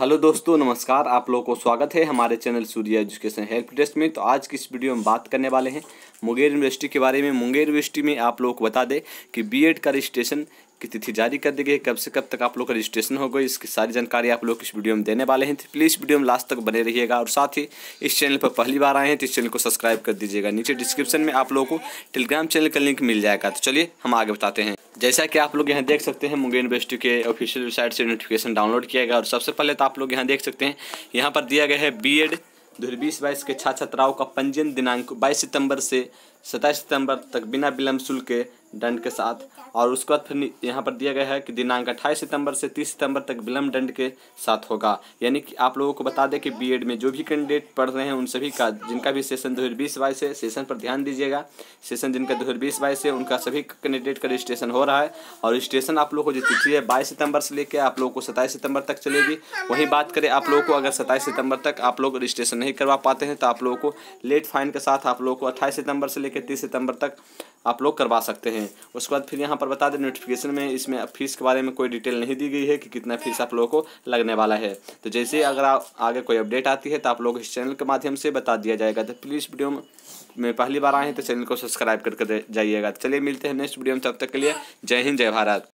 hello दोस्तों नमस्कार आप लोगों को स्वागत है हमारे channel Surya education help desk में तो आज की इस वीडियो में बात करने वाले हैं मुंगेर यूनिवर्सिटी के बारे में मुंगेर यूनिवर्सिटी में आप लोग को बता दें कि बीएड का रजिस्ट्रेशन की तिथि जारी कर दी गई कब से कब तक आप लोग का रजिस्ट्रेशन होगा इसकी सारी जानकारी आप लोग इस वीडियो में देने वाले हैं तो प्लीज़ वीडियो में लास्ट तक बने रहिएगा और साथ ही इस चैनल पर पहली बार आए हैं तो इस चैनल को सब्सक्राइब कर दीजिएगा नीचे डिस्क्रिप्शन में आप लोगों को टेलीग्राम चैनल का लिंक मिल जाएगा तो चलिए हम आगे बताते हैं जैसा कि आप लोग यहाँ देख सकते हैं मुंगेर यूनिवर्सिटी के ऑफिशियल वेबसाइट से नोटिफिकेशन डाउनलोड किया गया और सबसे पहले तो आप लोग यहाँ देख सकते हैं यहाँ पर दिया गया है बी एड दो बीस बाईस के छात्र छात्राओं का पंजीयन दिनांक बाईस सितंबर से सत्ताईस सितंबर तक बिना विलंब शुल्क के दंड के साथ और उसके बाद फिर यहाँ पर दिया गया है कि दिनांक अट्ठाईस सितंबर से तीस सितंबर तक विलम्ब दंड के साथ होगा यानी कि आप लोगों को बता दें कि बीएड में जो भी कैंडिडेट पढ़ रहे हैं उन सभी का जिनका भी सेशन दो हज़ार बीस बाईस सेशन पर ध्यान दीजिएगा सेशन जिनका दो हज़ार बीस उनका सभी कैंडिडेट का रजिस्ट्रेशन हो रहा है और रजिस्ट्रेशन आप लोगों को जो तिथि है बाईस सितंबर से लेकर आप लोगों को सत्ताईस सितंबर तक चलेगी वहीं बात करें आप लोगों को अगर सत्ताईस सितंबर तक आप लोग रजिस्ट्रेशन नहीं करवा पाते हैं तो आप लोगों को लेट फाइन के साथ आप लोगों को अट्ठाईस सितंबर से लेकर तीस सितंबर तक आप लोग करवा सकते हैं हैं उसके बाद फिर यहाँ पर बता दें नोटिफिकेशन में इसमें फीस के बारे में कोई डिटेल नहीं दी गई है कि कितना फीस आप लोगों को लगने वाला है तो जैसे अगर आप आगे कोई अपडेट आती है तो आप लोग इस चैनल के माध्यम से बता दिया जाएगा तो प्लीज़ वीडियो में पहली बार आए हैं तो चैनल को सब्सक्राइब करके जाइएगा चलिए मिलते हैं नेक्स्ट वीडियो में तब तक के लिए जय हिंद जय भारत